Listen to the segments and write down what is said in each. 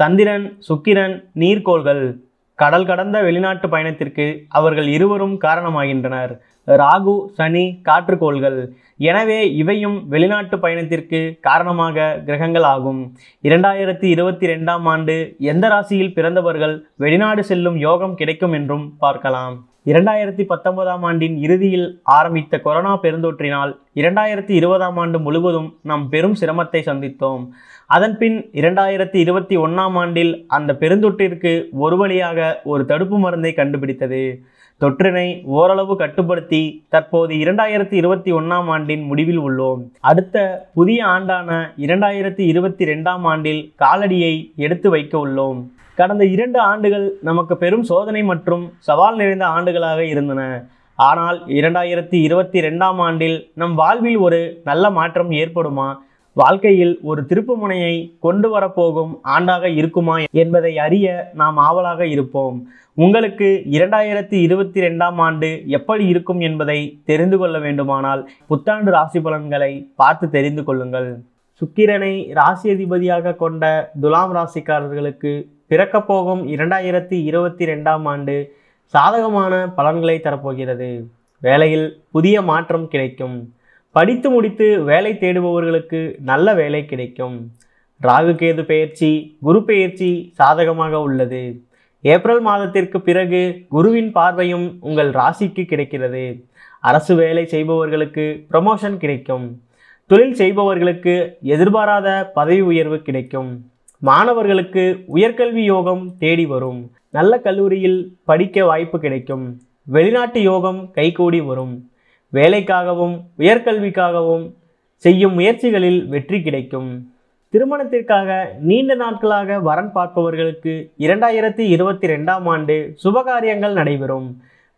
சந்திரன் சுக்கிரன் நீர்க்கோள்கள் கடல் கடந்த வெளிநாட்டு பயணத்திற்கு அவர்கள் இருவரும் காரணமாகின்றனர் ராகு சனி காற்றுக்கோள்கள் எனவே இவையும் வெளிநாட்டு பயணத்திற்கு காரணமாக கிரகங்கள் ஆகும் இரண்டாயிரத்தி இருபத்தி ரெண்டாம் ஆண்டு எந்த ராசியில் பிறந்தவர்கள் வெளிநாடு செல்லும் யோகம் கிடைக்கும் என்றும் பார்க்கலாம் இரண்டாயிரத்தி பத்தொன்பதாம் ஆண்டின் இறுதியில் ஆரம்பித்த கொரோனா பெருந்தொற்றினால் இரண்டாயிரத்தி இருபதாம் ஆண்டு முழுவதும் நாம் பெரும் சிரமத்தை சந்தித்தோம் அதன்பின் இரண்டாயிரத்தி இருபத்தி ஒன்றாம் ஆண்டில் அந்த பெருந்தொற்றிற்கு ஒரு வழியாக ஒரு தடுப்பு மருந்தை கண்டுபிடித்தது தொற்றினை ஓரளவு கட்டுப்படுத்தி தற்போது இரண்டாயிரத்தி இருபத்தி ஒன்றாம் ஆண்டின் முடிவில் உள்ளோம் அடுத்த புதிய ஆண்டான இரண்டாயிரத்தி இருபத்தி ரெண்டாம் ஆண்டில் காலடியை எடுத்து வைக்க உள்ளோம் கடந்த இரண்டு ஆண்டுகள் நமக்கு பெரும் சோதனை மற்றும் சவால் நிறைந்த ஆண்டுகளாக இருந்தன ஆனால் இரண்டாயிரத்தி இருபத்தி ரெண்டாம் ஆண்டில் நம் வாழ்வில் ஒரு நல்ல மாற்றம் ஏற்படுமா வாழ்க்கையில் ஒரு திருப்புமுனையை கொண்டு வரப்போகும் ஆண்டாக இருக்குமா என்பதை அறிய நாம் ஆவலாக இருப்போம் உங்களுக்கு இரண்டாயிரத்தி இருபத்தி ரெண்டாம் ஆண்டு எப்படி இருக்கும் என்பதை தெரிந்து கொள்ள வேண்டுமானால் புத்தாண்டு ராசி பலன்களை பார்த்து தெரிந்து கொள்ளுங்கள் சுக்கிரனை ராசி அதிபதியாக கொண்ட துலாம் ராசிக்காரர்களுக்கு பிறக்கப்போகும் இரண்டாயிரத்தி இருபத்தி ரெண்டாம் ஆண்டு சாதகமான பலன்களை தரப்போகிறது வேலையில் புதிய மாற்றம் கிடைக்கும் படித்து முடித்து வேலை தேடுபவர்களுக்கு நல்ல வேலை கிடைக்கும் ராகு கேது பயிற்சி குரு பெயர்ச்சி சாதகமாக உள்ளது ஏப்ரல் மாதத்திற்கு பிறகு குருவின் பார்வையும் உங்கள் ராசிக்கு கிடைக்கிறது அரசு வேலை செய்பவர்களுக்கு ப்ரமோஷன் கிடைக்கும் தொழில் செய்பவர்களுக்கு எதிர்பாராத பதவி உயர்வு கிடைக்கும் மாணவர்களுக்கு உயர்கல்வி யோகம் தேடி வரும் நல்ல கல்லூரியில் படிக்க வாய்ப்பு கிடைக்கும் வெளிநாட்டு யோகம் கைகூடி வரும் வேலைக்காகவும் உயர்கல்விக்காகவும் செய்யும் முயற்சிகளில் வெற்றி கிடைக்கும் திருமணத்திற்காக நீண்ட நாட்களாக வரன் பார்ப்பவர்களுக்கு இரண்டாயிரத்தி இருபத்தி ரெண்டாம் ஆண்டு சுபகாரியங்கள் நடைபெறும்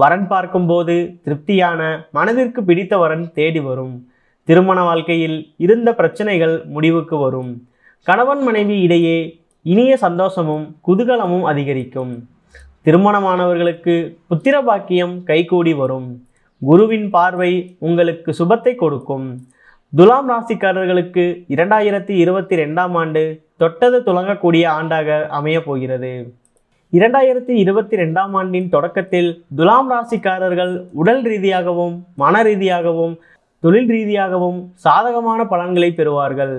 வரன் பார்க்கும்போது திருப்தியான மனதிற்கு பிடித்த வரன் தேடி வரும் திருமண வாழ்க்கையில் இருந்த பிரச்சனைகள் முடிவுக்கு வரும் கணவன் மனைவி இடையே இனிய சந்தோஷமும் குதூகலமும் அதிகரிக்கும் திருமணமானவர்களுக்கு புத்திர பாக்கியம் கைகூடி வரும் குருவின் பார்வை உங்களுக்கு சுபத்தை கொடுக்கும் துலாம் ராசிக்காரர்களுக்கு இரண்டாயிரத்தி இருபத்தி ரெண்டாம் ஆண்டு தொட்டது துலங்கக்கூடிய ஆண்டாக அமையப் போகிறது இரண்டாயிரத்தி இருபத்தி ரெண்டாம் ஆண்டின் தொடக்கத்தில் துலாம் ராசிக்காரர்கள் உடல் ரீதியாகவும் மன ரீதியாகவும் தொழில் ரீதியாகவும் சாதகமான பலன்களை பெறுவார்கள்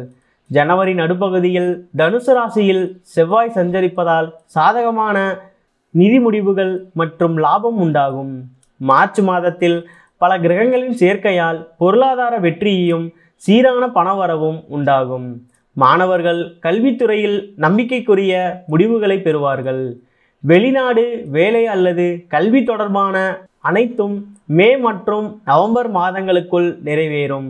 ஜனவரி நடுப்பகுதியில் தனுசு ராசியில் செவ்வாய் சஞ்சரிப்பதால் சாதகமான நிதி முடிவுகள் மற்றும் லாபம் உண்டாகும் மார்ச் மாதத்தில் பல கிரகங்களின் சேர்க்கையால் பொருளாதார வெற்றியையும் சீரான பணவரவும் உண்டாகும் மாணவர்கள் கல்வித்துறையில் நம்பிக்கைக்குரிய முடிவுகளை பெறுவார்கள் வெளிநாடு வேலை அல்லது கல்வி தொடர்பான அனைத்தும் மே மற்றும் நவம்பர் மாதங்களுக்குள் நிறைவேறும்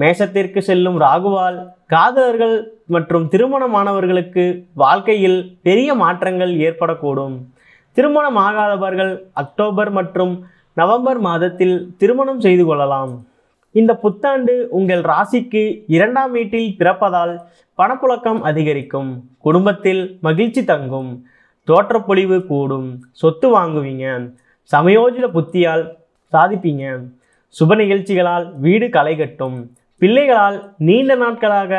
மேஷத்திற்கு செல்லும் ராகுவால் காதலர்கள் மற்றும் திருமணமானவர்களுக்கு வாழ்க்கையில் பெரிய மாற்றங்கள் ஏற்படக்கூடும் திருமணமாகாதவர்கள் அக்டோபர் மற்றும் நவம்பர் மாதத்தில் திருமணம் செய்து கொள்ளலாம் இந்த புத்தாண்டு உங்கள் ராசிக்கு இரண்டாம் வீட்டில் பிறப்பதால் பணப்புழக்கம் அதிகரிக்கும் குடும்பத்தில் மகிழ்ச்சி தங்கும் தோற்றப்பொழிவு கூடும் சொத்து வாங்குவீங்க சமயோஜித புத்தியால் சாதிப்பீங்க சுப நிகழ்ச்சிகளால் வீடு களை கட்டும் பிள்ளைகளால் நீண்ட நாட்களாக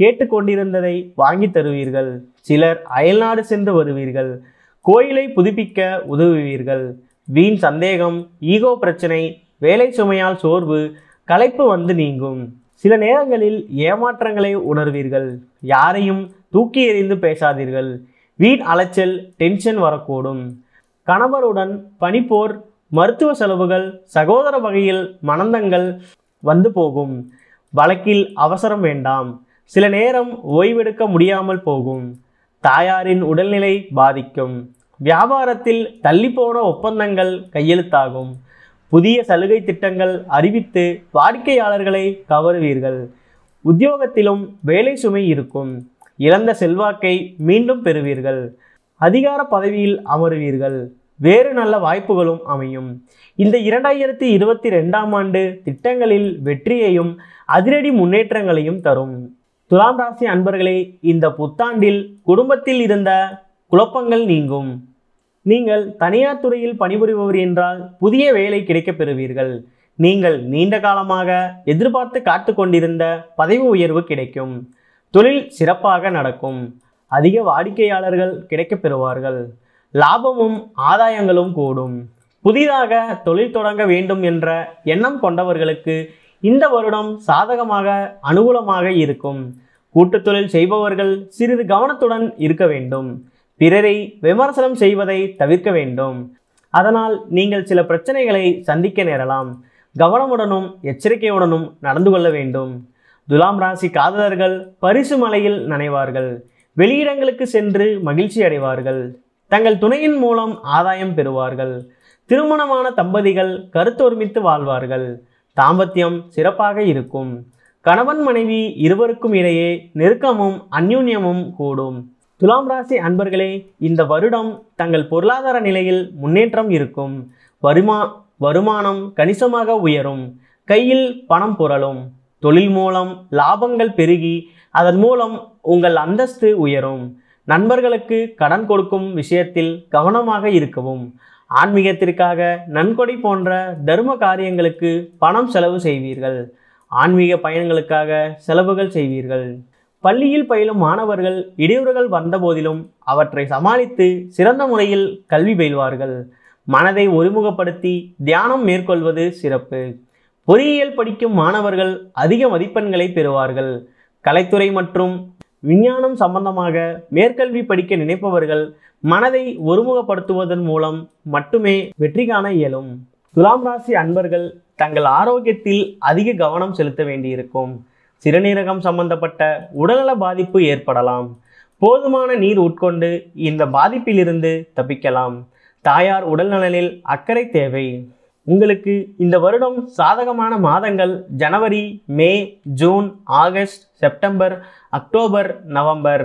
கேட்டுக்கொண்டிருந்ததை வாங்கி தருவீர்கள் சிலர் அயல்நாடு சென்று வருவீர்கள் கோயிலை புதுப்பிக்க உதவுவீர்கள் வீண் சந்தேகம் ஈகோ பிரச்சனை வேலை சுமையால் சோர்வு களைப்பு வந்து நீங்கும் சில நேரங்களில் ஏமாற்றங்களை உணர்வீர்கள் யாரையும் தூக்கி எறிந்து பேசாதீர்கள் வீண் அலைச்சல் டென்ஷன் வரக்கூடும் கணவருடன் பனிப்போர் மருத்துவ செலவுகள் சகோதர வகையில் மனந்தங்கள் வந்து போகும் வழக்கில் அவசரம் வேண்டாம் சில நேரம் ஓய்வெடுக்க முடியாமல் போகும் தாயாரின் உடல்நிலை பாதிக்கும் வியாபாரத்தில் தள்ளிப்போன ஒப்பந்தங்கள் கையெழுத்தாகும் புதிய சலுகை திட்டங்கள் அறிவித்து வாடிக்கையாளர்களை கவருவீர்கள் உத்தியோகத்திலும் வேலை சுமை இருக்கும் இழந்த செல்வாக்கை மீண்டும் பெறுவீர்கள் அதிகார பதவியில் அமருவீர்கள் வேறு நல்ல வாய்ப்புகளும் அமையும் இந்த இரண்டாயிரத்தி இருபத்தி ரெண்டாம் ஆண்டு திட்டங்களில் வெற்றியையும் அதிரடி முன்னேற்றங்களையும் தரும் துலாம் ராசி அன்பர்களே இந்த புத்தாண்டில் குடும்பத்தில் இருந்த குழப்பங்கள் நீங்கும் நீங்கள் தனியார் துறையில் பணிபுரிபவர் என்றால் புதிய வேலை கிடைக்கப் பெறுவீர்கள் நீங்கள் நீண்ட காலமாக எதிர்பார்த்து காத்து கொண்டிருந்த பதவி உயர்வு கிடைக்கும் தொழில் சிறப்பாக நடக்கும் அதிக வாடிக்கையாளர்கள் கிடைக்கப் பெறுவார்கள் லாபமும் ஆதாயங்களும் கூடும் புதிதாக தொழில் தொடங்க வேண்டும் என்ற எண்ணம் கொண்டவர்களுக்கு இந்த வருடம் சாதகமாக அனுகூலமாக இருக்கும் கூட்டு தொழில் செய்பவர்கள் சிறிது கவனத்துடன் இருக்க வேண்டும் பிறரை விமர்சனம் செய்வதை தவிர்க்க வேண்டும் அதனால் நீங்கள் சில பிரச்சனைகளை சந்திக்க நேரலாம் கவனமுடனும் எச்சரிக்கையுடனும் நடந்து கொள்ள வேண்டும் துலாம் ராசி காதலர்கள் பரிசு மலையில் நனைவார்கள் வெளியிடங்களுக்கு சென்று மகிழ்ச்சி அடைவார்கள் தங்கள் துணையின் மூலம் ஆதாயம் பெறுவார்கள் திருமணமான தம்பதிகள் கருத்தொருமித்து வாழ்வார்கள் தாம்பத்தியம் சிறப்பாக இருக்கும் கணவன் மனைவி இருவருக்கும் இடையே நெருக்கமும் அந்யூன்யமும் கூடும் துலாம் ராசி அன்பர்களே இந்த வருடம் தங்கள் பொருளாதார நிலையில் முன்னேற்றம் இருக்கும் வருமா வருமானம் கணிசமாக உயரும் கையில் பணம் புரளும் தொழில் மூலம் லாபங்கள் பெருகி அதன் மூலம் உங்கள் அந்தஸ்து உயரும் நண்பர்களுக்கு கடன் கொடுக்கும் விஷயத்தில் கவனமாக இருக்கவும் ஆன்மீகத்திற்காக நன்கொடை போன்ற தர்ம காரியங்களுக்கு பணம் செலவு செய்வீர்கள் ஆன்மீக பயணங்களுக்காக செலவுகள் செய்வீர்கள் பள்ளியில் பயிலும் மாணவர்கள் இடையூறுகள் வந்தபோதிலும் அவற்றை சமாளித்து சிறந்த முறையில் கல்வி பயில்வார்கள் மனதை ஒருமுகப்படுத்தி தியானம் மேற்கொள்வது சிறப்பு பொறியியல் படிக்கும் மாணவர்கள் அதிக மதிப்பெண்களை பெறுவார்கள் கலைத்துறை மற்றும் விஞ்ஞானம் சம்பந்தமாக மேற்கல்வி படிக்க நினைப்பவர்கள் மனதை ஒருமுகப்படுத்துவதன் மூலம் மட்டுமே வெற்றி காண இயலும் துலாம் ராசி அன்பர்கள் தங்கள் ஆரோக்கியத்தில் அதிக கவனம் செலுத்த வேண்டியிருக்கும் சிறுநீரகம் சம்பந்தப்பட்ட உடல்நல பாதிப்பு ஏற்படலாம் போதுமான நீர் உட்கொண்டு இந்த பாதிப்பிலிருந்து தப்பிக்கலாம் தாயார் உடல்நலனில் அக்கறை தேவை உங்களுக்கு இந்த வருடம் சாதகமான மாதங்கள் ஜனவரி May June August September October November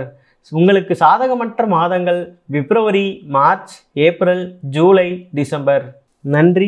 உங்களுக்கு சாதகமற்ற மாதங்கள் பிப்ரவரி மார்ச் ஏப்ரல் ஜூலை டிசம்பர் நன்றி